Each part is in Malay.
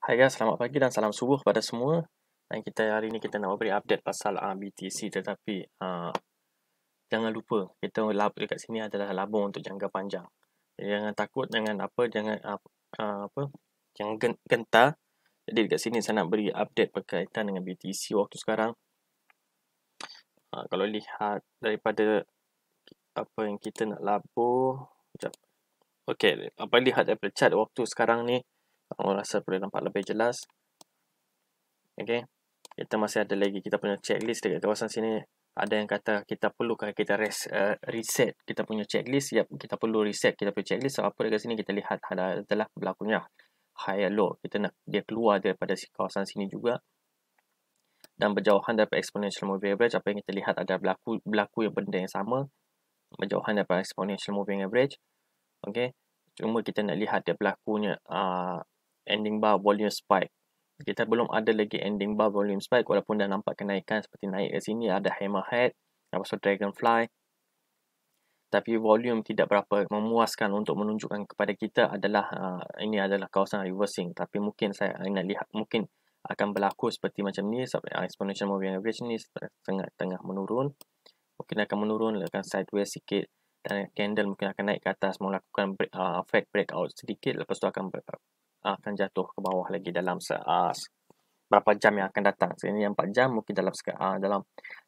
Hai guys, selamat pagi dan salam subuh kepada semua. Dan kita hari ini kita nak beri update pasal uh, ah, BTC tetapi uh, jangan lupa kita lab dekat sini adalah labung untuk jangka panjang. Jangan takut jangan apa jangan uh, uh, apa jangan gentar. Jadi dekat sini saya nak beri update berkaitan dengan BTC waktu sekarang. Uh, kalau lihat daripada apa yang kita nak labur. Okey, apa lihat daripada chart waktu sekarang ni kamu rasa boleh nampak lebih jelas. okey? Kita masih ada lagi. Kita punya checklist dekat kawasan sini. Ada yang kata kita perlukan kita res, uh, reset kita punya checklist. Ya, kita perlu reset kita punya checklist. So, apa dekat sini kita lihat ada telah berlakunya. High low. Kita nak dia keluar daripada kawasan sini juga. Dan berjauhan daripada exponential moving average. Apa yang kita lihat ada berlaku, berlaku yang benda yang sama. Berjauhan daripada exponential moving average. Okey. Cuma kita nak lihat dia berlakunya. Uh, ending bar volume spike. Kita belum ada lagi ending bar volume spike walaupun dah nampak kenaikan seperti naik ke sini ada hammer head, apa tu dragonfly. Tapi volume tidak berapa memuaskan untuk menunjukkan kepada kita adalah uh, ini adalah kawasan reversing. Tapi mungkin saya nak lihat mungkin akan berlaku seperti macam ni sampai ah, exponential moving average ni tengah-tengah menurun. Mungkin akan menurun, akan sideways sikit dan candle mungkin akan naik ke atas melakukan break, uh, ah, fat breakout sedikit lepas tu akan akan jatuh ke bawah lagi dalam se, uh, berapa jam yang akan datang. Sekarang ini yang 4 jam mungkin dalam uh, dalam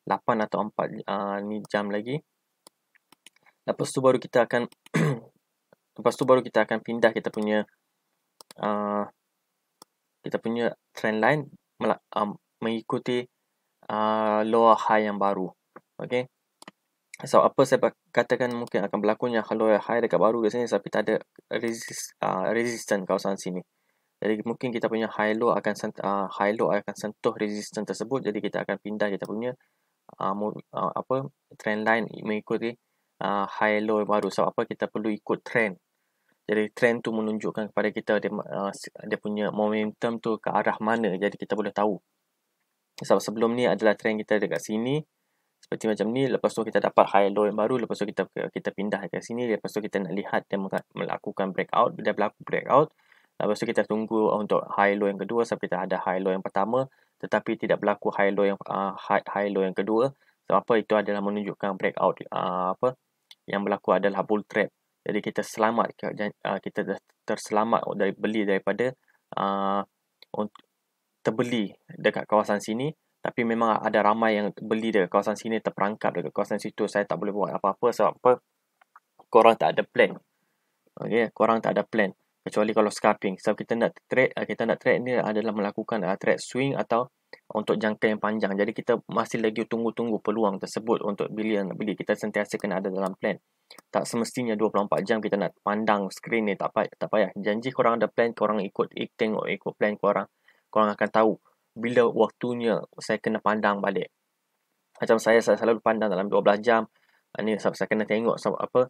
8 atau 4 uh, ah, ni jam lagi. Lepas tu baru kita akan lepas tu baru kita akan pindah kita punya uh, kita punya trend line um, mengikuti uh, lower high yang baru. Okey. So apa saya katakan mungkin akan berlaku ni kalau high dekat baru kat sini tapi tak ada resist uh, ah, resistance kawasan sini. Jadi mungkin kita punya high low akan uh, high low akan sentuh resistance tersebut jadi kita akan pindah kita punya uh, uh, apa trend line mengikuti uh, high low baru. So apa kita perlu ikut trend. Jadi trend tu menunjukkan kepada kita dia uh, dia punya momentum tu ke arah mana jadi kita boleh tahu. Sebab sebelum ni adalah trend kita dekat sini seperti macam ni lepas tu kita dapat high low yang baru lepas tu kita kita pindah ke sini lepas tu kita nak lihat dia melakukan breakout dia berlaku breakout lepas tu kita tunggu oh, untuk high low yang kedua sampai kita ada high low yang pertama tetapi tidak berlaku high low yang uh, high, high low yang kedua sebab apa itu adalah menunjukkan breakout uh, apa yang berlaku adalah bull trap jadi kita selamat ah, kita terselamat dari beli daripada uh, terbeli dekat kawasan sini tapi memang ada ramai yang beli dekat kawasan sini terperangkap dekat kawasan situ saya tak boleh buat apa-apa sebab apa? Korang tak ada plan. Okay, korang tak ada plan kecuali kalau scalping. Sebab so, kita nak trade, eh, kita nak trade ni adalah melakukan uh, trade swing atau untuk jangka yang panjang. Jadi kita masih lagi tunggu-tunggu peluang tersebut untuk beli dan beli. Kita sentiasa kena ada dalam plan. Tak semestinya 24 jam kita nak pandang skrin ni tak payah. Tak payah. Janji korang ada plan, korang ikut ikut tengok ikut plan korang. Korang akan tahu bila waktunya saya kena pandang balik. Macam saya, saya selalu pandang dalam 12 jam. Ini saya, kena tengok sebab apa.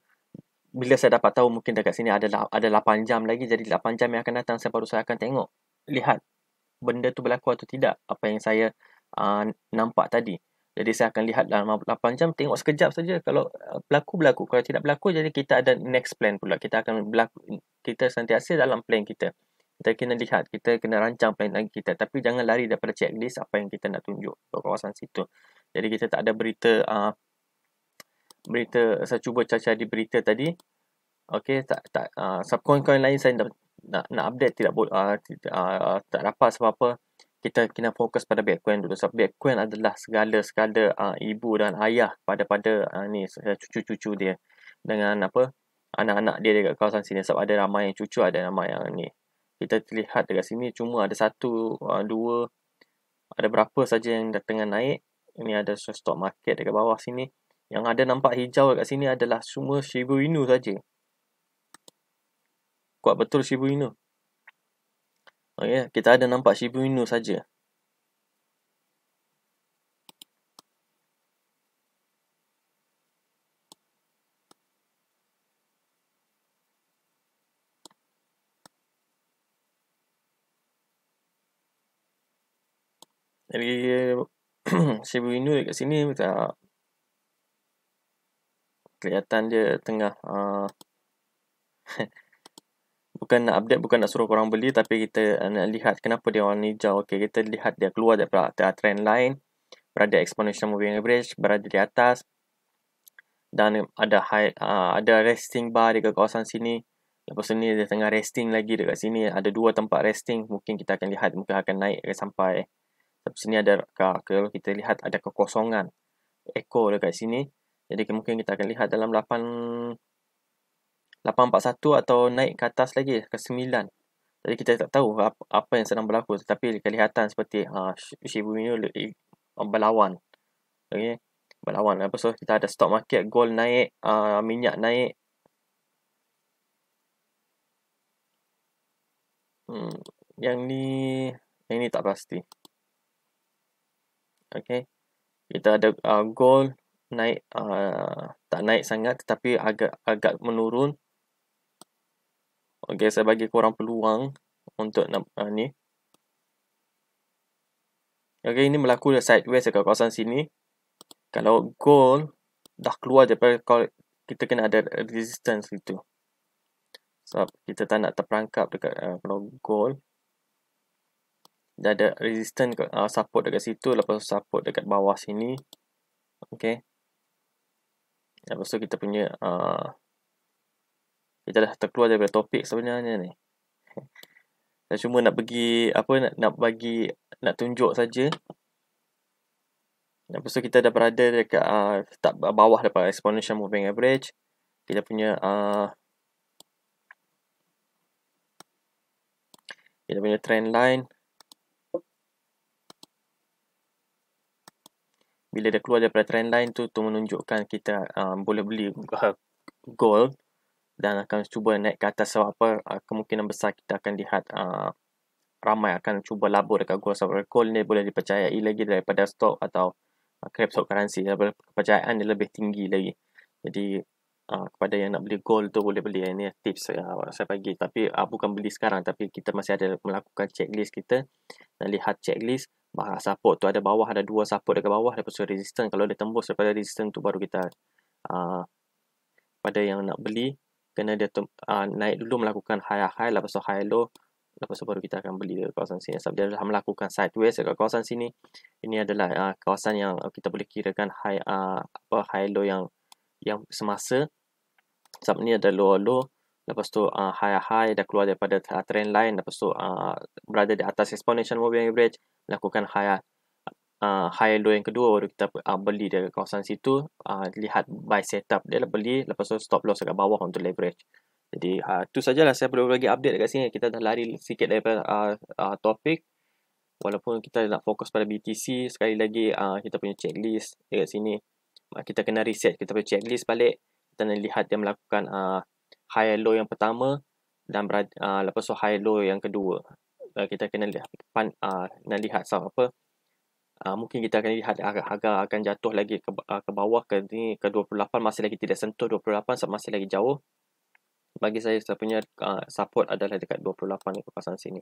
Bila saya dapat tahu mungkin dekat sini ada ada 8 jam lagi. Jadi 8 jam yang akan datang, saya baru saya akan tengok. Lihat benda tu berlaku atau tidak. Apa yang saya uh, nampak tadi. Jadi saya akan lihat dalam 8 jam, tengok sekejap saja. Kalau ah, berlaku, berlaku. Kalau tidak berlaku, jadi kita ada next plan pula. Kita akan berlaku, kita sentiasa dalam plan kita kita kena lihat, kita kena rancang plan lagi kita. Tapi jangan lari daripada checklist apa yang kita nak tunjuk ke kawasan situ. Jadi kita tak ada berita, uh, berita saya cuba cari di berita tadi. Okay, tak, tak, uh, ah, subcoin-coin lain saya nak, nak, nak update tidak boleh, ah, uh, uh, tak dapat sebab apa. Kita kena fokus pada Bitcoin dulu. Sebab Bitcoin adalah segala-segala uh, ibu dan ayah pada pada uh, ni cucu-cucu dia. Dengan apa, anak-anak dia dekat kawasan sini sebab ada ramai yang cucu ada ramai yang ni kita terlihat dekat sini cuma ada satu uh, dua ada berapa saja yang dah tengah naik ini ada stock market dekat bawah sini yang ada nampak hijau dekat sini adalah semua Shiba Inu saja kuat betul Shiba Inu Okay, kita ada nampak Shiba Inu saja Jadi Shave window dekat sini kita Kelihatan dia tengah uh, Bukan nak update, bukan nak suruh orang beli Tapi kita nak lihat kenapa dia warna hijau okay, Kita lihat dia keluar daripada trend line Berada exponential moving average Berada di atas Dan ada high, uh, ada resting bar dekat kawasan sini Lepas ni dia tengah resting lagi dekat sini Ada dua tempat resting Mungkin kita akan lihat Mungkin akan naik sampai tapi sini ada kalau kita lihat ada kekosongan echo dekat sini. Jadi mungkin kita akan lihat dalam 8 841 atau naik ke atas lagi ke 9. Jadi kita tak tahu apa yang sedang berlaku tetapi kelihatan seperti ha uh, shape ini berlawan. Okey, berlawan. Apa so kita ada stock market gold naik, uh, minyak naik. Hmm, yang ni yang ni tak pasti okay kita ada uh, goal naik uh, tak naik sangat tetapi agak agak menurun okay saya bagi korang peluang untuk uh, ni okay ini berlaku sideways dekat kawasan sini kalau gold dah keluar daripada call kita kena ada resistance gitu sebab so, kita tak nak terperangkap dekat uh, kalau goal dia ada resistance ke, uh, support dekat situ lepas tu support dekat bawah sini okey lepas tu kita punya uh, kita dah terkeluar daripada topik sebenarnya ni saya cuma nak bagi apa nak, nak bagi nak tunjuk saja lepas tu kita dah berada dekat uh, tak bawah daripada exponential moving average kita punya uh, kita punya trend line bila dia keluar daripada trend line tu tu menunjukkan kita um, boleh beli ha, gold dan akan cuba naik ke atas sebab apa uh, kemungkinan besar kita akan lihat uh, ramai akan cuba labur dekat gold sebab gold ni boleh dipercayai lagi daripada stok atau uh, cryptocurrency daripada kepercayaan dia lebih tinggi lagi jadi uh, kepada yang nak beli gold tu boleh beli ini tips uh, saya bagi tapi uh, bukan beli sekarang tapi kita masih ada melakukan checklist kita dan lihat checklist uh, support tu ada bawah ada dua support dekat bawah lepas tu resistance kalau dia tembus daripada resistance tu baru kita uh, pada yang nak beli kena dia tem, uh, naik dulu melakukan high high lepas tu high low lepas tu baru kita akan beli dekat kawasan sini sebab dia dah melakukan sideways dekat kawasan sini ini adalah uh, kawasan yang kita boleh kirakan high uh, apa high low yang yang semasa sebab ni ada low low lepas tu uh, high high dah keluar daripada trend line lepas tu uh, berada di atas exponential moving average lakukan hire uh, hire loan yang kedua baru kita uh, beli dari kawasan situ uh, lihat buy setup dia lah, beli lepas tu stop loss dekat bawah untuk leverage jadi uh, tu sajalah saya perlu lagi update dekat sini kita dah lari sikit daripada uh, uh, topik walaupun kita nak fokus pada BTC sekali lagi uh, kita punya checklist dekat sini uh, kita kena reset kita punya checklist balik kita nak lihat dia melakukan uh, high low yang pertama dan uh, lepas tu high low yang kedua uh, kita kena lihat pan uh, nak lihat sama apa uh, mungkin kita akan lihat harga agak akan jatuh lagi ke uh, ke bawah ke ni ke 28 masih lagi tidak sentuh 28 sebab masih lagi jauh bagi saya saya punya uh, support adalah dekat 28 ni kawasan sini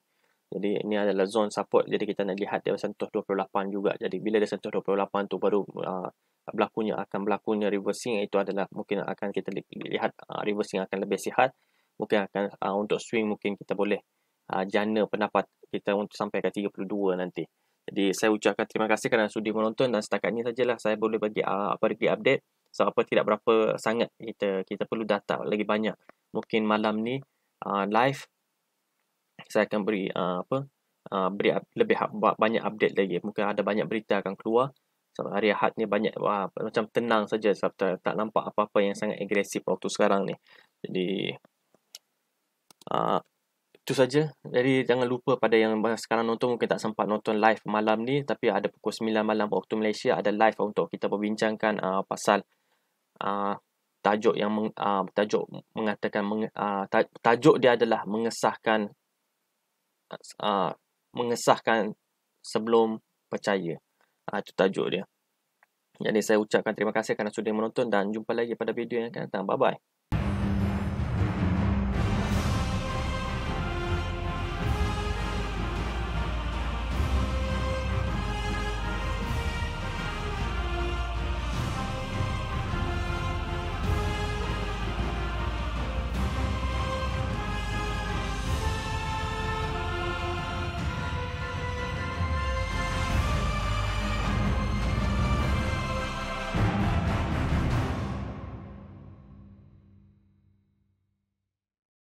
jadi ini adalah zone support jadi kita nak lihat dia sentuh 28 juga jadi bila dia sentuh 28 tu baru uh, berlakunya akan berlakunya reversing itu adalah mungkin akan kita lihat uh, reversing akan lebih sihat mungkin akan uh, untuk swing mungkin kita boleh uh, jana pendapat kita untuk sampai ke 32 nanti. Jadi saya ucapkan terima kasih kerana sudi menonton dan setakat ini sajalah saya boleh bagi uh, apa lagi update. So apa tidak berapa sangat kita kita perlu data lagi banyak. Mungkin malam ni uh, live saya akan beri uh, apa uh, beri lebih buat banyak update lagi. Mungkin ada banyak berita akan keluar. Sebab hari Ahad ni banyak wah, macam tenang saja sebab tak, tak nampak apa-apa yang sangat agresif waktu sekarang ni. Jadi uh, itu saja. Jadi jangan lupa pada yang sekarang nonton mungkin tak sempat nonton live malam ni tapi ada pukul 9 malam waktu Malaysia ada live lah untuk kita perbincangkan uh, ah, pasal uh, tajuk yang meng, uh, tajuk mengatakan meng, uh, tajuk dia adalah mengesahkan uh, mengesahkan sebelum percaya. Uh, itu tajuk dia. Jadi saya ucapkan terima kasih kerana sudah menonton dan jumpa lagi pada video yang akan datang. Bye bye.